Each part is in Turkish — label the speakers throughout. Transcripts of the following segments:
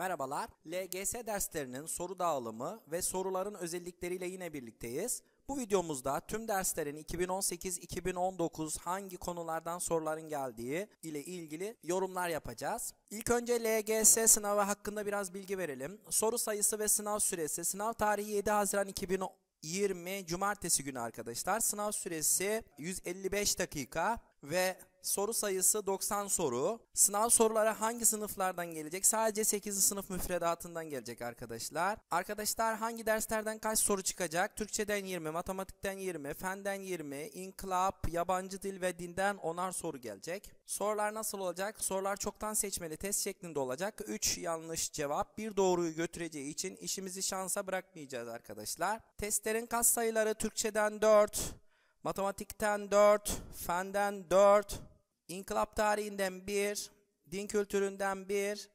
Speaker 1: Merhabalar, LGS derslerinin soru dağılımı ve soruların özellikleriyle yine birlikteyiz. Bu videomuzda tüm derslerin 2018-2019 hangi konulardan soruların geldiği ile ilgili yorumlar yapacağız. İlk önce LGS sınavı hakkında biraz bilgi verelim. Soru sayısı ve sınav süresi. Sınav tarihi 7 Haziran 2020 Cumartesi günü arkadaşlar. Sınav süresi 155 dakika ve Soru sayısı 90 soru. Sınav soruları hangi sınıflardan gelecek? Sadece 8. sınıf müfredatından gelecek arkadaşlar. Arkadaşlar hangi derslerden kaç soru çıkacak? Türkçeden 20, matematikten 20, fenden 20, inkılap, yabancı dil ve dinden 10'ar soru gelecek. Sorular nasıl olacak? Sorular çoktan seçmeli test şeklinde olacak. 3 yanlış cevap, bir doğruyu götüreceği için işimizi şansa bırakmayacağız arkadaşlar. Testlerin kas sayıları Türkçeden 4, matematikten 4, fenden 4, inkılap tarihinden 1, din kültüründen 1,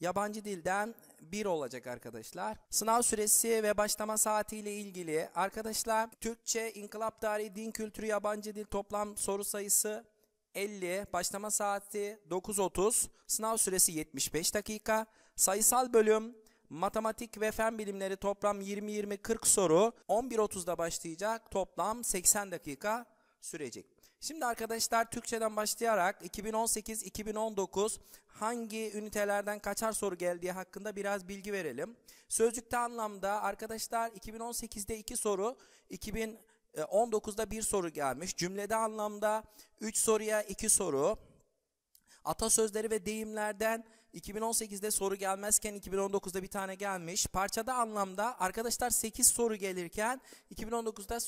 Speaker 1: yabancı dilden 1 olacak arkadaşlar. Sınav süresi ve başlama saati ile ilgili arkadaşlar Türkçe, inkılap tarihi, din kültürü, yabancı dil toplam soru sayısı 50, başlama saati 9.30, sınav süresi 75 dakika, sayısal bölüm Matematik ve fen bilimleri toplam 20-20-40 soru 11.30'da başlayacak. Toplam 80 dakika sürecek. Şimdi arkadaşlar Türkçeden başlayarak 2018-2019 hangi ünitelerden kaçar soru geldiği hakkında biraz bilgi verelim. Sözcükte anlamda arkadaşlar 2018'de 2 soru, 2019'da 1 soru gelmiş. Cümlede anlamda 3 soruya 2 soru. Atasözleri ve deyimlerden 2018'de soru gelmezken 2019'da bir tane gelmiş. Parçada anlamda arkadaşlar 8 soru gelirken 2019'da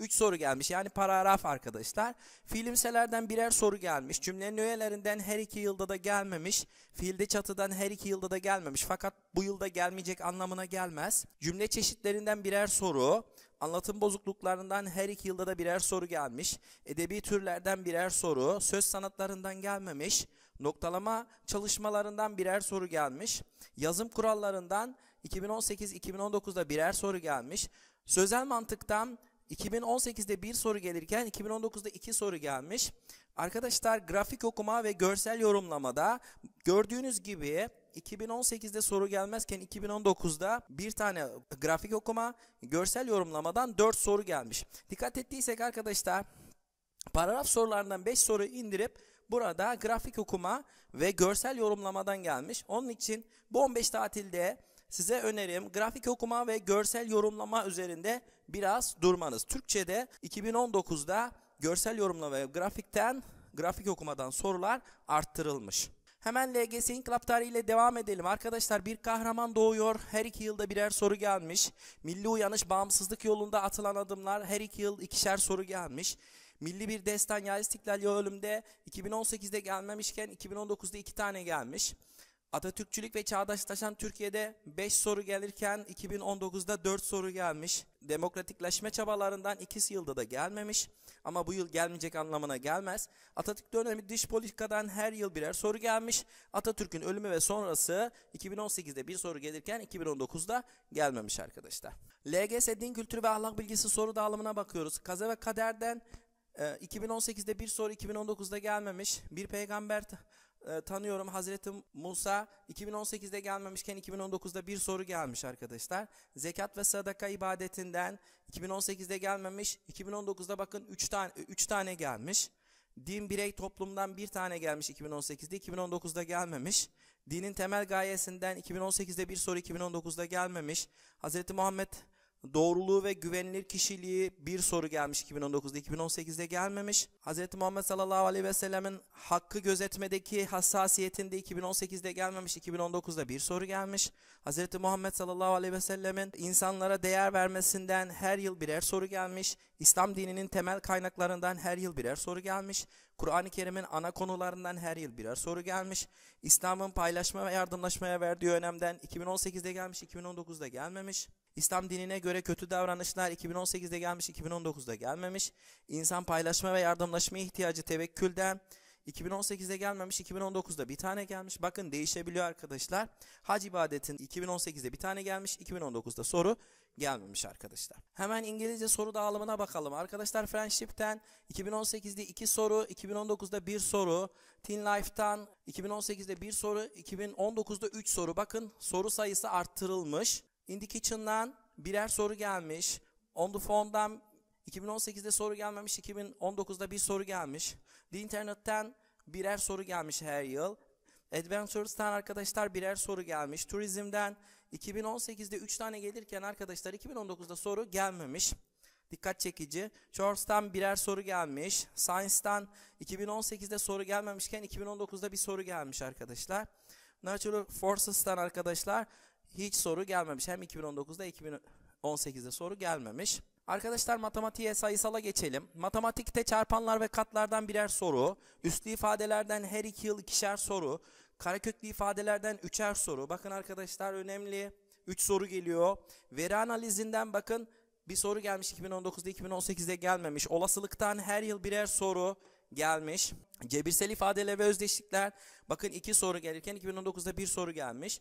Speaker 1: 3 soru gelmiş. Yani paragraf arkadaşlar. Fiilimselerden birer soru gelmiş. Cümlenin öğelerinden her iki yılda da gelmemiş. Fiilde çatıdan her iki yılda da gelmemiş. Fakat bu yılda gelmeyecek anlamına gelmez. Cümle çeşitlerinden birer soru. Anlatım bozukluklarından her iki yılda da birer soru gelmiş. Edebi türlerden birer soru, söz sanatlarından gelmemiş. Noktalama çalışmalarından birer soru gelmiş. Yazım kurallarından 2018-2019'da birer soru gelmiş. Sözel mantıktan 2018'de bir soru gelirken 2019'da iki soru gelmiş. Arkadaşlar grafik okuma ve görsel yorumlamada gördüğünüz gibi 2018'de soru gelmezken 2019'da bir tane grafik okuma, görsel yorumlamadan 4 soru gelmiş. Dikkat ettiysek arkadaşlar paragraf sorularından 5 soru indirip burada grafik okuma ve görsel yorumlamadan gelmiş. Onun için bu 15 tatilde size önerim grafik okuma ve görsel yorumlama üzerinde biraz durmanız. Türkçe'de 2019'da görsel yorumlama ve grafikten grafik okumadan sorular arttırılmış. Hemen LGS İnkılap tarihiyle devam edelim. Arkadaşlar bir kahraman doğuyor. Her iki yılda birer soru gelmiş. Milli uyanış bağımsızlık yolunda atılan adımlar her iki yıl ikişer soru gelmiş. Milli bir destan ya istiklal ya ölümde 2018'de gelmemişken 2019'da iki tane gelmiş. Atatürkçülük ve çağdaşlaşan Türkiye'de 5 soru gelirken 2019'da 4 soru gelmiş. Demokratikleşme çabalarından ikisi yılda da gelmemiş ama bu yıl gelmeyecek anlamına gelmez. Atatürk dönemi dış politikadan her yıl birer soru gelmiş. Atatürk'ün ölümü ve sonrası 2018'de bir soru gelirken 2019'da gelmemiş arkadaşlar. LGS din kültürü ve ahlak bilgisi soru dağılımına bakıyoruz. Kaza ve kaderden 2018'de e, bir soru 2019'da gelmemiş. Bir peygamber e, tanıyorum. Hazreti Musa 2018'de gelmemişken 2019'da bir soru gelmiş arkadaşlar. Zekat ve sadaka ibadetinden 2018'de gelmemiş. 2019'da bakın 3 tane 3 tane gelmiş. Din birey toplumdan bir tane gelmiş 2018'de, 2019'da gelmemiş. Dinin temel gayesinden 2018'de bir soru, 2019'da gelmemiş. Hazreti Muhammed doğruluğu ve güvenilir kişiliği bir soru gelmiş 2019'da 2018'de gelmemiş. Hz. Muhammed sallallahu aleyhi ve sellemin hakkı gözetmedeki hassasiyetinde 2018'de gelmemiş 2019'da bir soru gelmiş. Hz. Muhammed sallallahu aleyhi ve sellemin insanlara değer vermesinden her yıl birer soru gelmiş. İslam dininin temel kaynaklarından her yıl birer soru gelmiş. Kur'an-ı Kerim'in ana konularından her yıl birer soru gelmiş. İslam'ın paylaşma ve yardımlaşmaya verdiği önemden 2018'de gelmiş, 2019'da gelmemiş. İslam dinine göre kötü davranışlar 2018'de gelmiş, 2019'da gelmemiş. İnsan paylaşma ve yardımlaşmaya ihtiyacı tevekkülden 2018'de gelmemiş, 2019'da bir tane gelmiş. Bakın değişebiliyor arkadaşlar. Hac ibadetin 2018'de bir tane gelmiş, 2019'da soru gelmemiş arkadaşlar. Hemen İngilizce soru dağılımına bakalım. Arkadaşlar Friendship'ten 2018'de 2 soru, 2019'da 1 soru. Teen Life'tan 2018'de 1 soru, 2019'da 3 soru. Bakın soru sayısı arttırılmış. In the Kitchen'dan birer soru gelmiş. On the Phone'dan 2018'de soru gelmemiş, 2019'da bir soru gelmiş. The Internet'ten birer soru gelmiş her yıl. Adventures'tan arkadaşlar birer soru gelmiş. Turizmden 2018'de 3 tane gelirken arkadaşlar 2019'da soru gelmemiş. Dikkat çekici. George'dan birer soru gelmiş. Science'tan 2018'de soru gelmemişken 2019'da bir soru gelmiş arkadaşlar. Natural Forces'tan arkadaşlar hiç soru gelmemiş. Hem 2019'da 2018'de soru gelmemiş. Arkadaşlar matematiğe sayısala geçelim. Matematikte çarpanlar ve katlardan birer soru, üslü ifadelerden her iki yıl ikişer soru, kareköklü ifadelerden üçer soru. Bakın arkadaşlar önemli. üç soru geliyor. Veri analizinden bakın bir soru gelmiş 2019'da 2018'de gelmemiş. Olasılıktan her yıl birer soru gelmiş. Cebirsel ifadeler ve özdeşlikler bakın iki soru gelirken 2019'da bir soru gelmiş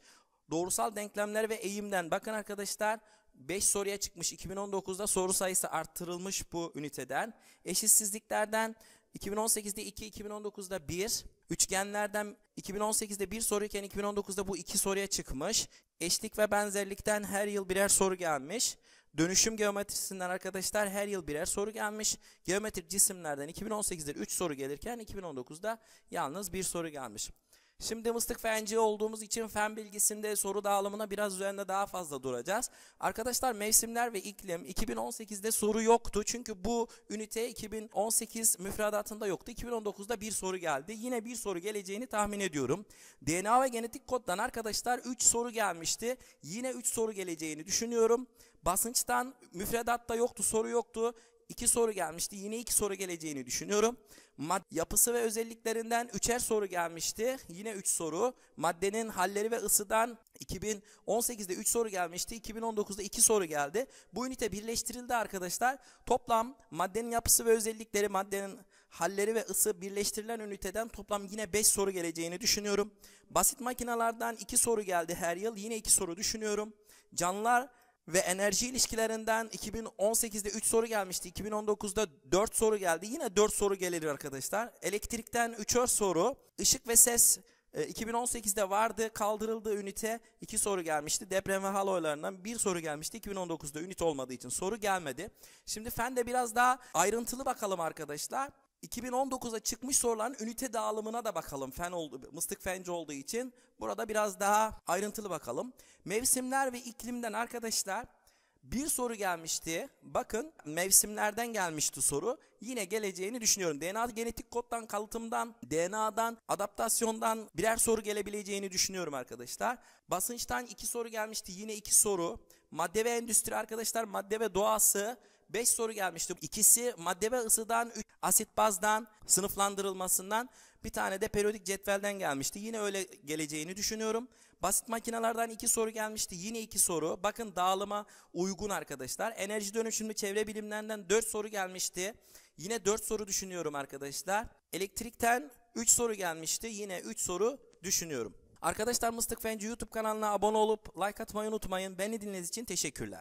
Speaker 1: doğrusal denklemler ve eğimden bakın arkadaşlar 5 soruya çıkmış 2019'da soru sayısı arttırılmış bu üniteden. Eşitsizliklerden 2018'de 2, 2019'da 1. Üçgenlerden 2018'de bir soruyken 2019'da bu iki soruya çıkmış. Eşlik ve benzerlikten her yıl birer soru gelmiş. Dönüşüm geometrisinden arkadaşlar her yıl birer soru gelmiş. Geometrik cisimlerden 2018'de 3 soru gelirken 2019'da yalnız bir soru gelmiş. Şimdi mıstık fenci olduğumuz için fen bilgisinde soru dağılımına biraz üzerinde daha fazla duracağız. Arkadaşlar mevsimler ve iklim 2018'de soru yoktu. Çünkü bu ünite 2018 müfredatında yoktu. 2019'da bir soru geldi. Yine bir soru geleceğini tahmin ediyorum. DNA ve genetik koddan arkadaşlar 3 soru gelmişti. Yine 3 soru geleceğini düşünüyorum. Basınçtan müfredatta yoktu soru yoktu iki soru gelmişti. Yine iki soru geleceğini düşünüyorum. Mad yapısı ve özelliklerinden üçer soru gelmişti. Yine üç soru. Maddenin halleri ve ısıdan 2018'de üç soru gelmişti. 2019'da iki soru geldi. Bu ünite birleştirildi arkadaşlar. Toplam maddenin yapısı ve özellikleri, maddenin halleri ve ısı birleştirilen üniteden toplam yine 5 soru geleceğini düşünüyorum. Basit makinalardan 2 soru geldi her yıl. Yine 2 soru düşünüyorum. Canlılar ve enerji ilişkilerinden 2018'de 3 soru gelmişti. 2019'da 4 soru geldi. Yine 4 soru gelir arkadaşlar. Elektrikten 3'er soru. Işık ve ses 2018'de e, vardı. Kaldırıldı ünite 2 soru gelmişti. Deprem ve hal oylarından 1 soru gelmişti. 2019'da ünite olmadığı için soru gelmedi. Şimdi fen de biraz daha ayrıntılı bakalım arkadaşlar. 2019'a çıkmış soruların ünite dağılımına da bakalım. Fen oldu, mıstık fenci olduğu için burada biraz daha ayrıntılı bakalım. Mevsimler ve iklimden arkadaşlar bir soru gelmişti. Bakın mevsimlerden gelmişti soru. Yine geleceğini düşünüyorum. DNA genetik koddan, kalıtımdan, DNA'dan, adaptasyondan birer soru gelebileceğini düşünüyorum arkadaşlar. Basınçtan iki soru gelmişti. Yine iki soru. Madde ve endüstri arkadaşlar madde ve doğası 5 soru gelmişti. İkisi madde ve ısıdan, asit bazdan, sınıflandırılmasından bir tane de periyodik cetvelden gelmişti. Yine öyle geleceğini düşünüyorum. Basit makinelerden iki soru gelmişti. Yine iki soru. Bakın dağılıma uygun arkadaşlar. Enerji dönüşümü çevre bilimlerinden dört soru gelmişti. Yine dört soru düşünüyorum arkadaşlar. Elektrikten üç soru gelmişti. Yine üç soru düşünüyorum. Arkadaşlar Mıstık Fenci YouTube kanalına abone olup like atmayı unutmayın. Beni dinlediğiniz için teşekkürler.